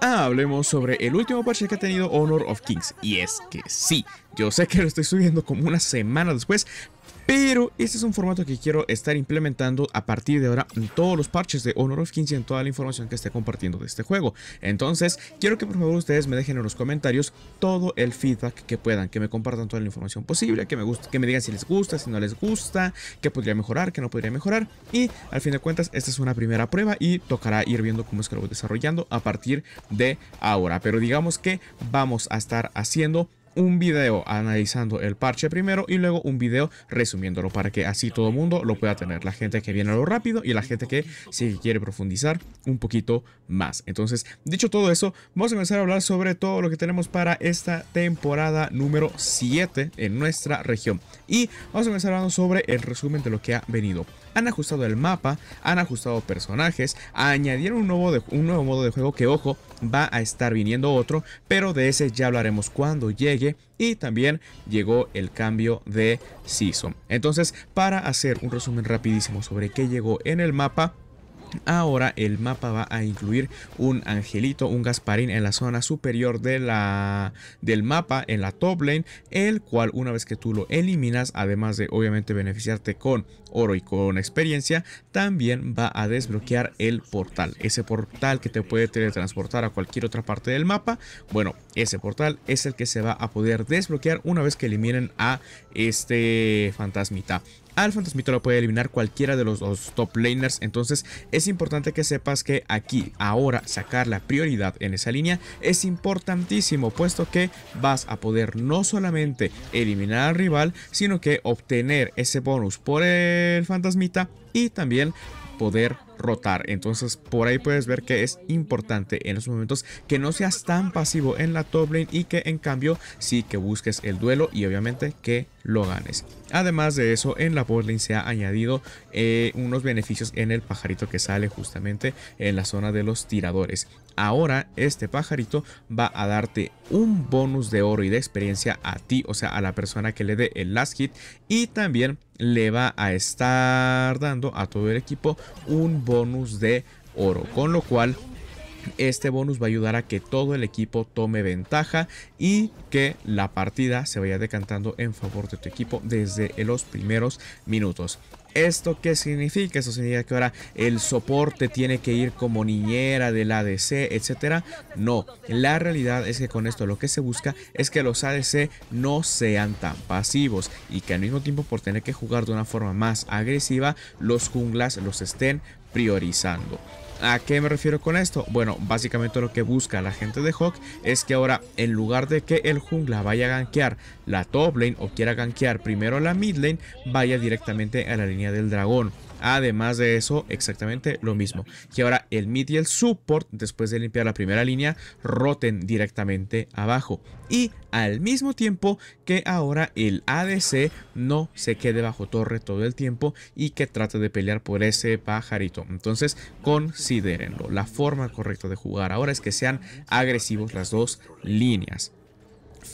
Ah, hablemos sobre el último parche que ha tenido Honor of Kings. Y es que sí, yo sé que lo estoy subiendo como una semana después, pero este es un formato que quiero estar implementando a partir de ahora en todos los parches de Honor of Kings y en toda la información que esté compartiendo de este juego. Entonces, quiero que por favor ustedes me dejen en los comentarios todo el feedback que puedan, que me compartan toda la información posible, que me, guste, que me digan si les gusta, si no les gusta, que podría mejorar, que no podría mejorar. Y al fin de cuentas, esta es una primera prueba y tocará ir viendo cómo es que lo voy desarrollando a partir de ahora. Pero digamos que vamos a estar haciendo un video analizando el parche primero y luego un video resumiéndolo para que así todo el mundo lo pueda tener. La gente que viene a lo rápido y la gente que sí quiere profundizar un poquito más. Entonces, dicho todo eso, vamos a empezar a hablar sobre todo lo que tenemos para esta temporada número 7 en nuestra región. Y vamos a comenzar hablando sobre el resumen de lo que ha venido han ajustado el mapa, han ajustado personajes, añadieron un nuevo, un nuevo modo de juego que, ojo, va a estar viniendo otro, pero de ese ya hablaremos cuando llegue. Y también llegó el cambio de Season. Entonces, para hacer un resumen rapidísimo sobre qué llegó en el mapa, Ahora el mapa va a incluir un angelito, un Gasparín en la zona superior de la, del mapa, en la top lane, el cual una vez que tú lo eliminas, además de obviamente beneficiarte con oro y con experiencia, también va a desbloquear el portal. Ese portal que te puede teletransportar a cualquier otra parte del mapa, bueno, ese portal es el que se va a poder desbloquear una vez que eliminen a este fantasmita al fantasmita lo puede eliminar cualquiera de los dos top laners. Entonces es importante que sepas que aquí, ahora, sacar la prioridad en esa línea es importantísimo, puesto que vas a poder no solamente eliminar al rival, sino que obtener ese bonus por el fantasmita y también poder rotar. Entonces por ahí puedes ver que es importante en los momentos que no seas tan pasivo en la top lane y que en cambio sí que busques el duelo y obviamente que lo ganes. Además de eso, en la lane se ha añadido eh, unos beneficios en el pajarito que sale justamente en la zona de los tiradores. Ahora este pajarito va a darte un bonus de oro y de experiencia a ti, o sea, a la persona que le dé el last hit y también le va a estar dando a todo el equipo un bonus de oro, con lo cual este bonus va a ayudar a que todo el equipo tome ventaja y que la partida se vaya decantando en favor de tu equipo desde los primeros minutos. ¿Esto qué significa? Eso significa que ahora el soporte tiene que ir como niñera del ADC, etcétera. No, la realidad es que con esto lo que se busca es que los ADC no sean tan pasivos y que al mismo tiempo por tener que jugar de una forma más agresiva, los junglas los estén priorizando. ¿A qué me refiero con esto? Bueno, básicamente lo que busca la gente de Hawk es que ahora en lugar de que el jungla vaya a gankear la top lane o quiera gankear primero la mid lane, vaya directamente a la línea del dragón. Además de eso, exactamente lo mismo. Que ahora el mid y el support, después de limpiar la primera línea, roten directamente abajo. Y al mismo tiempo que ahora el ADC no se quede bajo torre todo el tiempo y que trate de pelear por ese pajarito. Entonces, considérenlo. La forma correcta de jugar ahora es que sean agresivos las dos líneas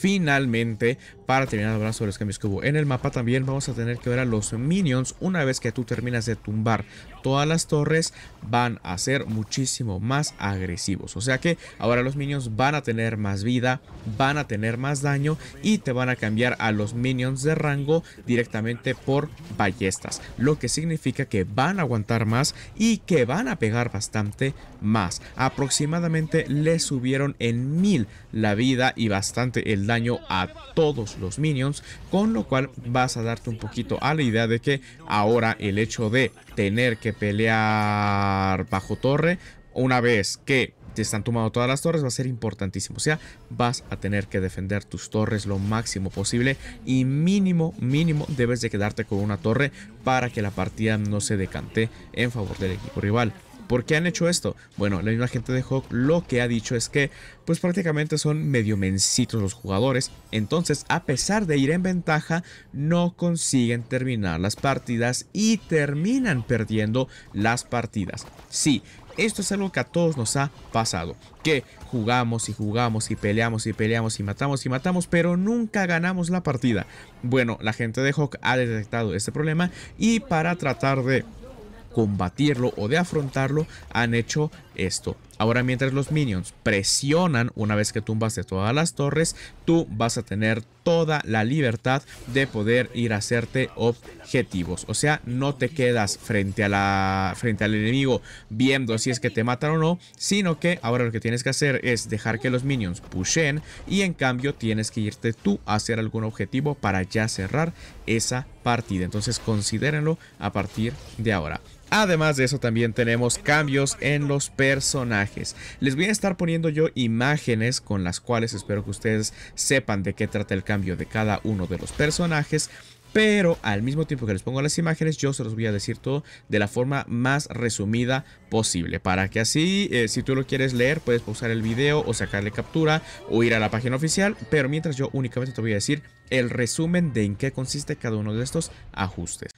finalmente, para terminar sobre los cambios que en el mapa, también vamos a tener que ver a los minions. Una vez que tú terminas de tumbar todas las torres, van a ser muchísimo más agresivos. O sea que ahora los minions van a tener más vida, van a tener más daño y te van a cambiar a los minions de rango directamente por ballestas. Lo que significa que van a aguantar más y que van a pegar bastante más. Aproximadamente le subieron en mil la vida y bastante el daño daño a todos los minions, con lo cual vas a darte un poquito a la idea de que ahora el hecho de tener que pelear bajo torre, una vez que te están tomando todas las torres, va a ser importantísimo. O sea, vas a tener que defender tus torres lo máximo posible y mínimo, mínimo debes de quedarte con una torre para que la partida no se decante en favor del equipo rival. ¿Por qué han hecho esto? Bueno, la misma gente de Hawk lo que ha dicho es que pues prácticamente son medio mencitos los jugadores, entonces a pesar de ir en ventaja no consiguen terminar las partidas y terminan perdiendo las partidas. Sí, esto es algo que a todos nos ha pasado. Que jugamos y jugamos y peleamos y peleamos y matamos y matamos, pero nunca ganamos la partida. Bueno, la gente de Hawk ha detectado este problema y para tratar de combatirlo o de afrontarlo, han hecho esto. Ahora mientras los minions presionan una vez que de todas las torres, tú vas a tener toda la libertad de poder ir a hacerte objetivos. O sea, no te quedas frente, a la, frente al enemigo viendo si es que te matan o no, sino que ahora lo que tienes que hacer es dejar que los minions pushen y en cambio tienes que irte tú a hacer algún objetivo para ya cerrar esa partida. Entonces considérenlo a partir de ahora. Además de eso también tenemos cambios en los personajes. Les voy a estar poniendo yo imágenes con las cuales espero que ustedes sepan de qué trata el cambio de cada uno de los personajes. Pero al mismo tiempo que les pongo las imágenes, yo se los voy a decir todo de la forma más resumida posible. Para que así, eh, si tú lo quieres leer, puedes pausar el video o sacarle captura o ir a la página oficial. Pero mientras yo únicamente te voy a decir el resumen de en qué consiste cada uno de estos ajustes.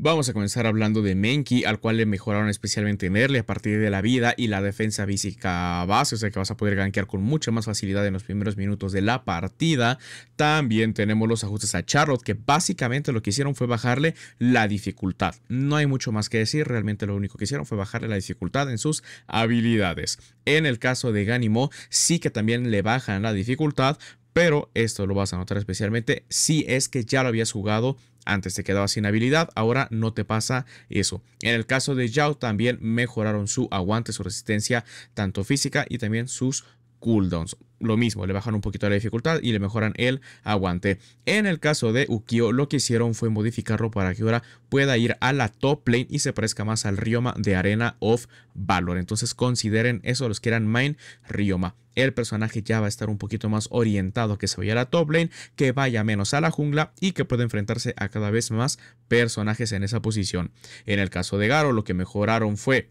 Vamos a comenzar hablando de Menki, al cual le mejoraron especialmente en early a partir de la vida y la defensa física base, o sea que vas a poder gankear con mucha más facilidad en los primeros minutos de la partida. También tenemos los ajustes a Charlotte, que básicamente lo que hicieron fue bajarle la dificultad. No hay mucho más que decir, realmente lo único que hicieron fue bajarle la dificultad en sus habilidades. En el caso de Ganimo, sí que también le bajan la dificultad, pero esto lo vas a notar especialmente si es que ya lo habías jugado antes te quedaba sin habilidad, ahora no te pasa eso. En el caso de Yao también mejoraron su aguante, su resistencia, tanto física y también sus cooldowns. Lo mismo, le bajan un poquito la dificultad y le mejoran el aguante. En el caso de Ukio, lo que hicieron fue modificarlo para que ahora pueda ir a la top lane y se parezca más al Ryoma de Arena of Valor. Entonces consideren eso los que eran main Ryoma el personaje ya va a estar un poquito más orientado que se vaya a la top lane, que vaya menos a la jungla y que pueda enfrentarse a cada vez más personajes en esa posición. En el caso de Garo, lo que mejoraron fue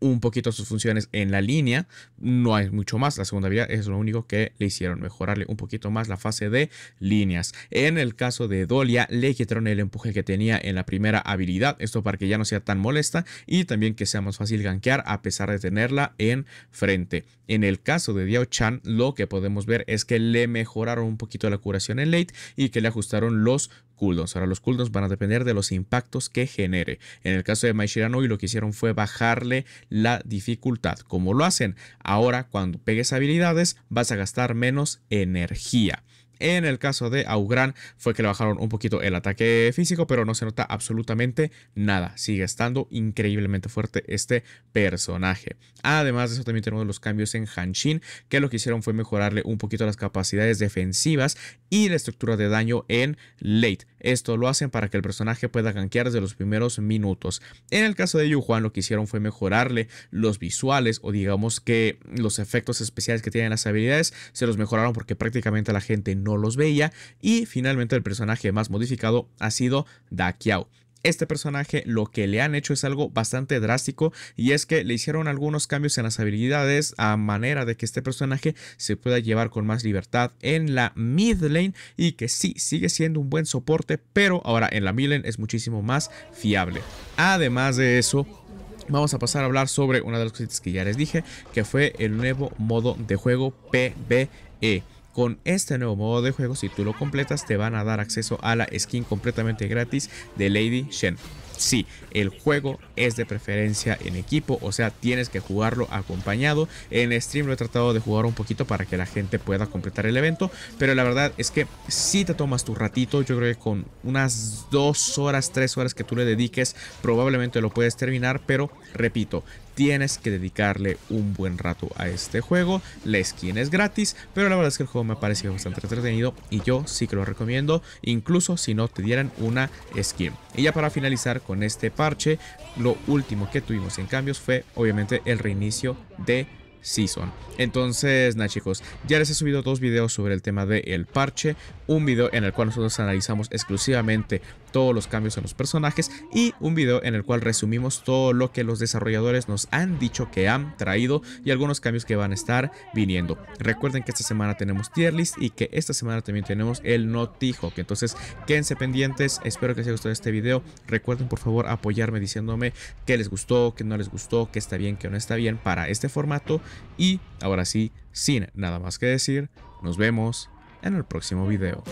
un poquito sus funciones en la línea. No hay mucho más. La segunda vía es lo único que le hicieron mejorarle un poquito más la fase de líneas. En el caso de Dolia, le quitaron el empuje que tenía en la primera habilidad. Esto para que ya no sea tan molesta y también que sea más fácil gankear a pesar de tenerla en frente. En el caso de Diao Chan, lo que podemos ver es que le mejoraron un poquito la curación en late y que le ajustaron los cooldowns. Ahora los cooldowns van a depender de los impactos que genere. En el caso de Maishirano y lo que hicieron fue bajarle la dificultad. Como lo hacen? Ahora cuando pegues habilidades vas a gastar menos energía. En el caso de Augran fue que le bajaron un poquito el ataque físico, pero no se nota absolutamente nada. Sigue estando increíblemente fuerte este personaje. Además de eso también tenemos los cambios en Hanshin, que lo que hicieron fue mejorarle un poquito las capacidades defensivas y la estructura de daño en late. Esto lo hacen para que el personaje pueda gankear desde los primeros minutos. En el caso de Yuhuan, lo que hicieron fue mejorarle los visuales o digamos que los efectos especiales que tienen las habilidades se los mejoraron porque prácticamente la gente no no los veía. Y finalmente el personaje más modificado ha sido daquiao este personaje lo que le han hecho es algo bastante drástico y es que le hicieron algunos cambios en las habilidades a manera de que este personaje se pueda llevar con más libertad en la mid lane y que sí sigue siendo un buen soporte pero ahora en la mid lane es muchísimo más fiable. Además de eso, vamos a pasar a hablar sobre una de las cositas que ya les dije, que fue el nuevo modo de juego PvE. Con este nuevo modo de juego, si tú lo completas, te van a dar acceso a la skin completamente gratis de Lady Shen. Sí, el juego es de preferencia en equipo, o sea, tienes que jugarlo acompañado. En stream lo he tratado de jugar un poquito para que la gente pueda completar el evento, pero la verdad es que si te tomas tu ratito, yo creo que con unas 2 horas, 3 horas que tú le dediques, probablemente lo puedes terminar, pero repito, tienes que dedicarle un buen rato a este juego. La skin es gratis, pero la verdad es que el juego me ha parecido bastante entretenido y yo sí que lo recomiendo, incluso si no te dieran una skin. Y ya para finalizar con este parche, lo último que tuvimos en cambios fue obviamente el reinicio de Season. Entonces, nada chicos, ya les he subido dos videos sobre el tema del el parche, un video en el cual nosotros analizamos exclusivamente todos los cambios en los personajes y un video en el cual resumimos todo lo que los desarrolladores nos han dicho que han traído y algunos cambios que van a estar viniendo. Recuerden que esta semana tenemos tier list y que esta semana también tenemos el notijo, que entonces quédense pendientes, espero que les haya gustado este video, recuerden por favor apoyarme diciéndome qué les gustó, qué no les gustó, qué está bien, que no está bien para este formato y ahora sí, sin nada más que decir, nos vemos en el próximo video.